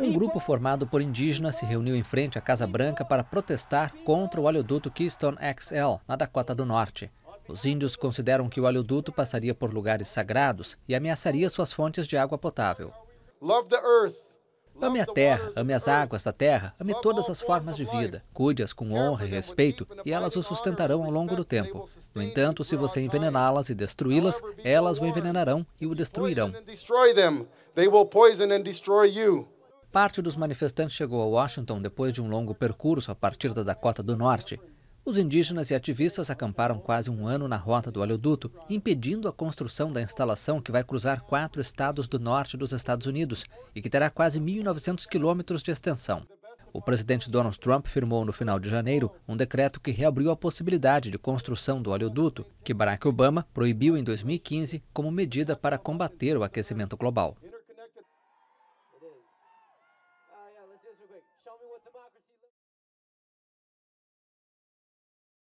Um grupo formado por indígenas se reuniu em frente à Casa Branca para protestar contra o oleoduto Keystone XL, na Dakota do Norte. Os índios consideram que o oleoduto passaria por lugares sagrados e ameaçaria suas fontes de água potável. Love the earth. Ame a terra, ame as águas da terra, ame todas as formas de vida. Cuide-as com honra e respeito e elas o sustentarão ao longo do tempo. No entanto, se você então, envenená-las e destruí-las, elas o envenenarão e o destruirão. Parte dos manifestantes chegou a Washington depois de um longo percurso a partir da Dakota do Norte. Os indígenas e ativistas acamparam quase um ano na rota do oleoduto, impedindo a construção da instalação que vai cruzar quatro estados do norte dos Estados Unidos e que terá quase 1.900 quilômetros de extensão. O presidente Donald Trump firmou no final de janeiro um decreto que reabriu a possibilidade de construção do oleoduto, que Barack Obama proibiu em 2015 como medida para combater o aquecimento global.